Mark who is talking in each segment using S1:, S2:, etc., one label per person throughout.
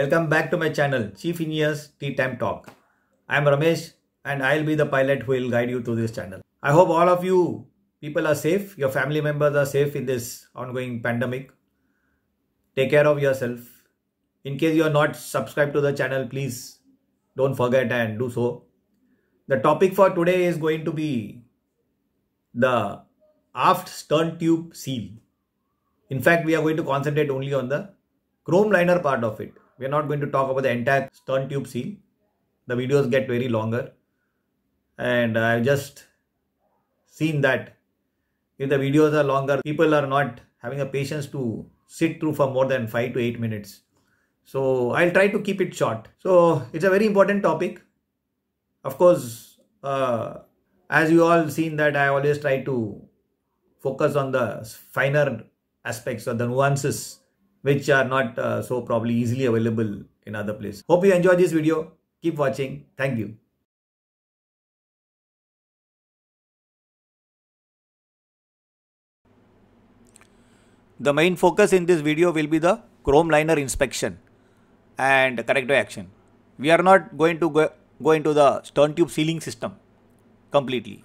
S1: Welcome back to my channel, Chief Engineer's Tea Time Talk. I am Ramesh and I'll be the pilot who will guide you through this channel. I hope all of you people are safe, your family members are safe in this ongoing pandemic. Take care of yourself. In case you are not subscribed to the channel, please don't forget and do so. The topic for today is going to be the aft stern tube seal. In fact, we are going to concentrate only on the chrome liner part of it we are not going to talk about the entire stern tube seal. The videos get very longer. And I've just seen that if the videos are longer, people are not having a patience to sit through for more than 5 to 8 minutes. So I'll try to keep it short. So it's a very important topic. Of course, uh, as you all seen that I always try to focus on the finer aspects or the nuances which are not uh, so probably easily available in other places. Hope you enjoy this video. Keep watching. Thank you. The main focus in this video will be the chrome liner inspection and corrective action. We are not going to go, go into the stern tube sealing system completely.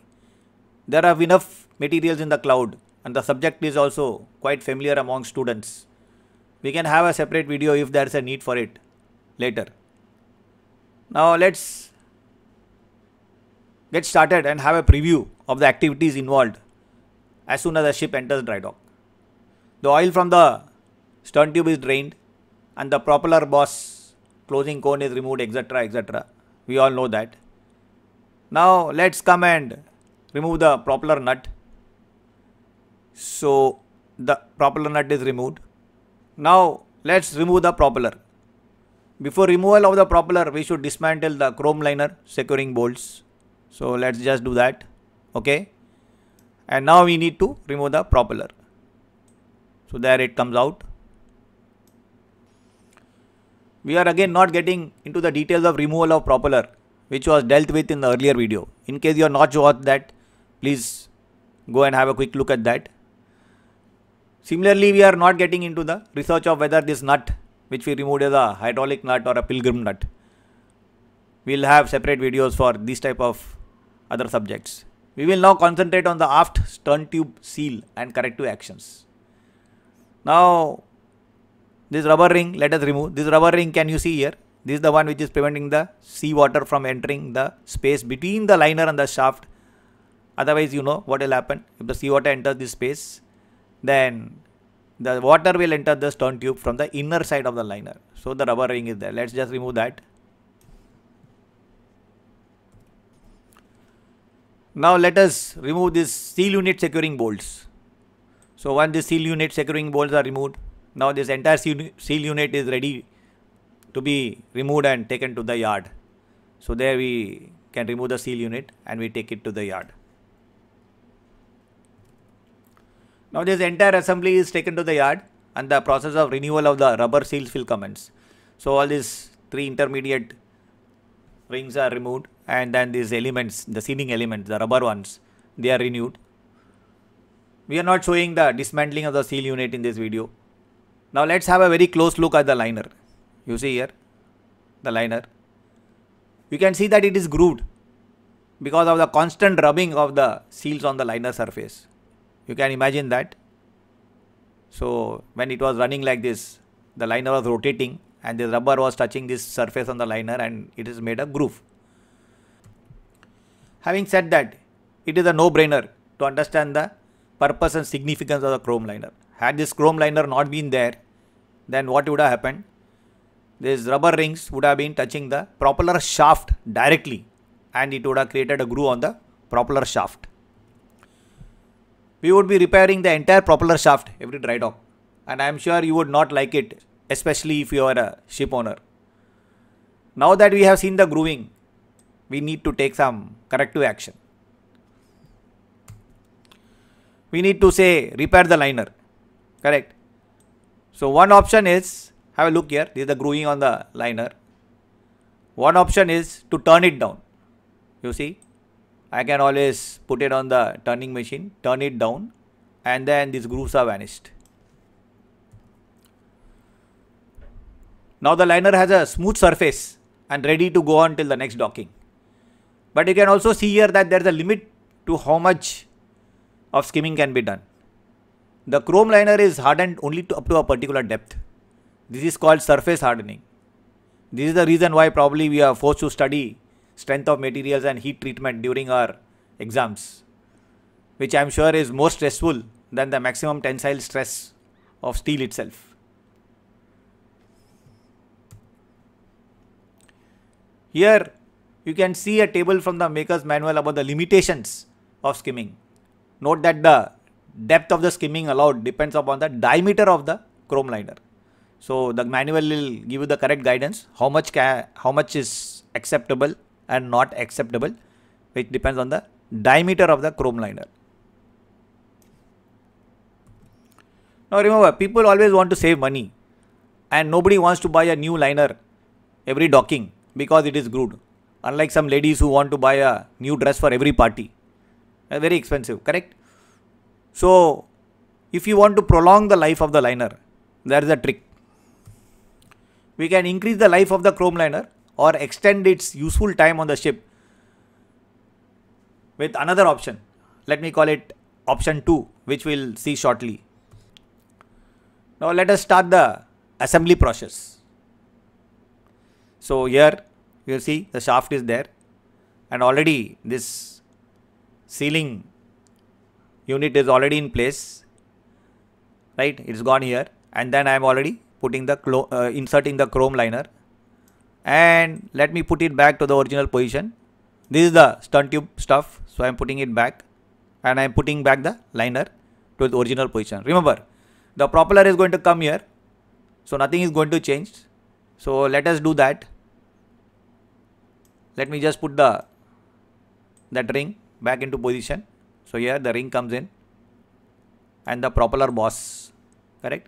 S1: There are enough materials in the cloud and the subject is also quite familiar among students. We can have a separate video if there is a need for it later. Now let's get started and have a preview of the activities involved as soon as the ship enters dry dock. The oil from the stern tube is drained and the propeller boss closing cone is removed etc etc. We all know that. Now let's come and remove the propeller nut. So the propeller nut is removed. Now let's remove the propeller. Before removal of the propeller, we should dismantle the chrome liner securing bolts. So let's just do that. Okay. And now we need to remove the propeller. So there it comes out. We are again not getting into the details of removal of propeller which was dealt with in the earlier video. In case you are not sure that, please go and have a quick look at that. Similarly, we are not getting into the research of whether this nut which we removed is a hydraulic nut or a pilgrim nut. We will have separate videos for these type of other subjects. We will now concentrate on the aft stern tube seal and corrective actions. Now, this rubber ring, let us remove. This rubber ring can you see here? This is the one which is preventing the sea water from entering the space between the liner and the shaft. Otherwise, you know what will happen. If the sea water enters this space, then the water will enter the stern tube from the inner side of the liner. So the rubber ring is there. Let's just remove that. Now let us remove this seal unit securing bolts. So once the seal unit securing bolts are removed, now this entire seal unit is ready to be removed and taken to the yard. So there we can remove the seal unit and we take it to the yard. Now this entire assembly is taken to the yard and the process of renewal of the rubber seals will commence. So all these three intermediate rings are removed and then these elements, the sealing elements, the rubber ones, they are renewed. We are not showing the dismantling of the seal unit in this video. Now let's have a very close look at the liner. You see here, the liner. You can see that it is grooved because of the constant rubbing of the seals on the liner surface. You can imagine that. So when it was running like this, the liner was rotating and the rubber was touching this surface on the liner and it is made a groove. Having said that, it is a no-brainer to understand the purpose and significance of the chrome liner. Had this chrome liner not been there, then what would have happened? These rubber rings would have been touching the propeller shaft directly and it would have created a groove on the propeller shaft we would be repairing the entire propeller shaft every dry dock. And I am sure you would not like it, especially if you are a ship owner. Now that we have seen the grooving, we need to take some corrective action. We need to say repair the liner, correct? So one option is, have a look here, this is the grooving on the liner. One option is to turn it down, you see I can always put it on the turning machine, turn it down and then these grooves are vanished. Now the liner has a smooth surface and ready to go on till the next docking. But you can also see here that there is a limit to how much of skimming can be done. The chrome liner is hardened only to up to a particular depth. This is called surface hardening. This is the reason why probably we are forced to study strength of materials and heat treatment during our exams, which I am sure is more stressful than the maximum tensile stress of steel itself. Here you can see a table from the maker's manual about the limitations of skimming. Note that the depth of the skimming allowed depends upon the diameter of the chrome liner. So the manual will give you the correct guidance how much how much is acceptable and not acceptable which depends on the diameter of the chrome liner. Now remember people always want to save money and nobody wants to buy a new liner every docking because it is grooved unlike some ladies who want to buy a new dress for every party uh, very expensive correct so if you want to prolong the life of the liner there is a trick we can increase the life of the chrome liner or extend its useful time on the ship with another option. Let me call it option 2 which we'll see shortly. Now let us start the assembly process. So here you see the shaft is there and already this sealing unit is already in place right it's gone here and then I am already putting the uh, inserting the chrome liner and let me put it back to the original position. This is the stunt tube stuff. So I'm putting it back and I'm putting back the liner to the original position. Remember, the propeller is going to come here. So nothing is going to change. So let us do that. Let me just put the that ring back into position. So here the ring comes in and the propeller boss, correct?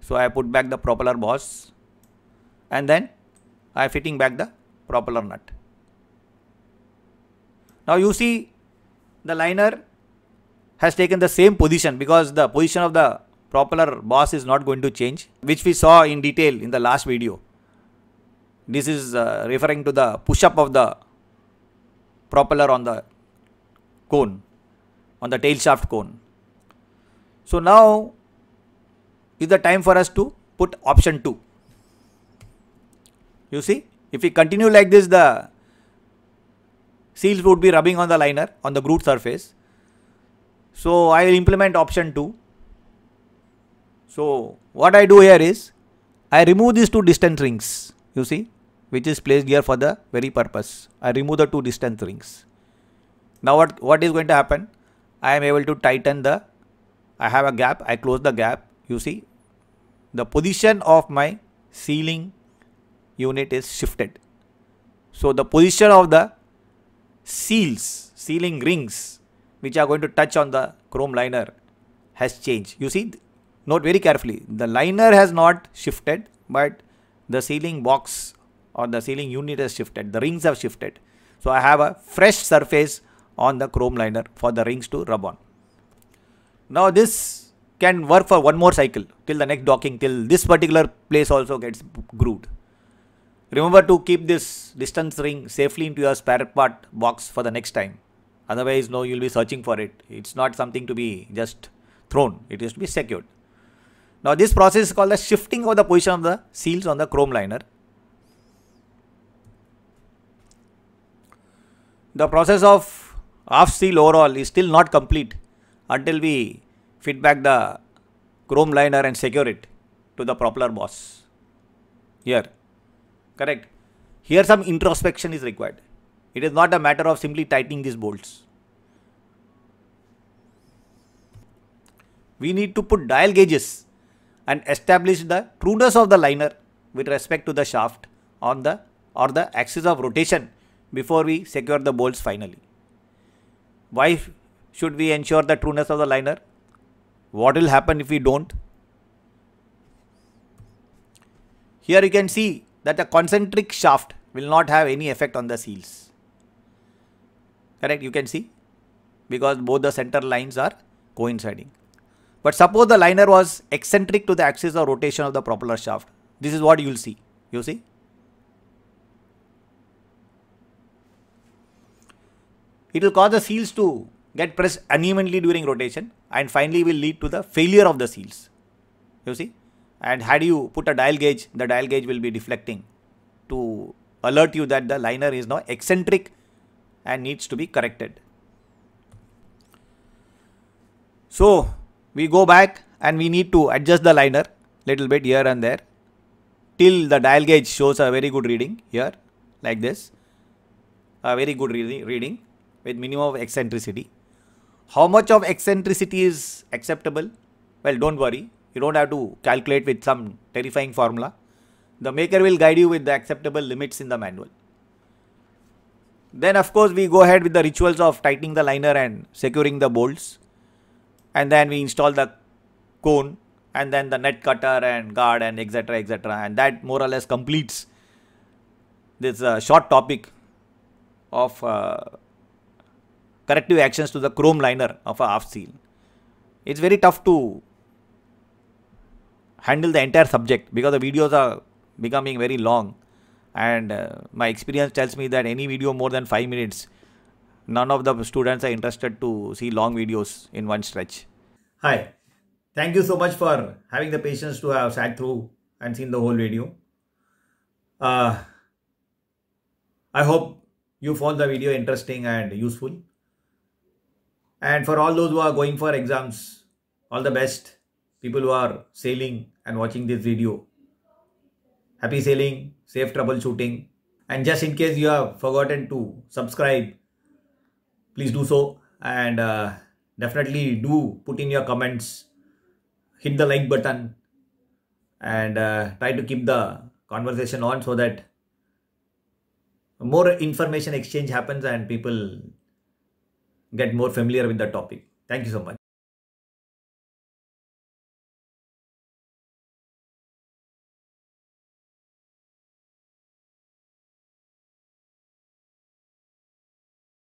S1: So I put back the propeller boss and then I am fitting back the propeller nut. Now you see the liner has taken the same position because the position of the propeller boss is not going to change which we saw in detail in the last video. This is uh, referring to the push up of the propeller on the cone on the tail shaft cone. So now is the time for us to put option 2. You see, if we continue like this, the seals would be rubbing on the liner, on the grooved surface. So I will implement option 2. So what I do here is, I remove these two distant rings, you see, which is placed here for the very purpose. I remove the two distant rings. Now what, what is going to happen? I am able to tighten the, I have a gap, I close the gap, you see. The position of my sealing unit is shifted. So the position of the seals, sealing rings which are going to touch on the chrome liner has changed. You see, note very carefully, the liner has not shifted but the sealing box or the sealing unit has shifted, the rings have shifted. So I have a fresh surface on the chrome liner for the rings to rub on. Now this can work for one more cycle till the next docking till this particular place also gets grooved. Remember to keep this distance ring safely into your spare part box for the next time. Otherwise, no, you'll be searching for it. It's not something to be just thrown. It is to be secured. Now, this process is called the shifting of the position of the seals on the chrome liner. The process of half seal overall is still not complete until we fit back the chrome liner and secure it to the propeller boss. Here, Correct. Here some introspection is required. It is not a matter of simply tightening these bolts. We need to put dial gauges and establish the trueness of the liner with respect to the shaft on the or the axis of rotation before we secure the bolts finally. Why should we ensure the trueness of the liner? What will happen if we don't? Here you can see that a concentric shaft will not have any effect on the seals. Correct? You can see because both the center lines are coinciding. But suppose the liner was eccentric to the axis of rotation of the propeller shaft. This is what you will see. You see? It will cause the seals to get pressed unevenly during rotation and finally will lead to the failure of the seals. You see? and had you put a dial gauge the dial gauge will be deflecting to alert you that the liner is now eccentric and needs to be corrected so we go back and we need to adjust the liner little bit here and there till the dial gauge shows a very good reading here like this a very good re reading with minimum of eccentricity how much of eccentricity is acceptable well don't worry you don't have to calculate with some terrifying formula. The maker will guide you with the acceptable limits in the manual. Then of course we go ahead with the rituals of tightening the liner and securing the bolts. And then we install the cone and then the net cutter and guard and etc etc and that more or less completes this uh, short topic of uh, corrective actions to the chrome liner of a half seal. It's very tough to handle the entire subject because the videos are becoming very long and uh, my experience tells me that any video more than 5 minutes none of the students are interested to see long videos in one stretch hi thank you so much for having the patience to have sat through and seen the whole video uh, i hope you found the video interesting and useful and for all those who are going for exams all the best people who are sailing and watching this video. Happy sailing, safe troubleshooting and just in case you have forgotten to subscribe, please do so and uh, definitely do put in your comments, hit the like button and uh, try to keep the conversation on so that more information exchange happens and people get more familiar with the topic. Thank you so much.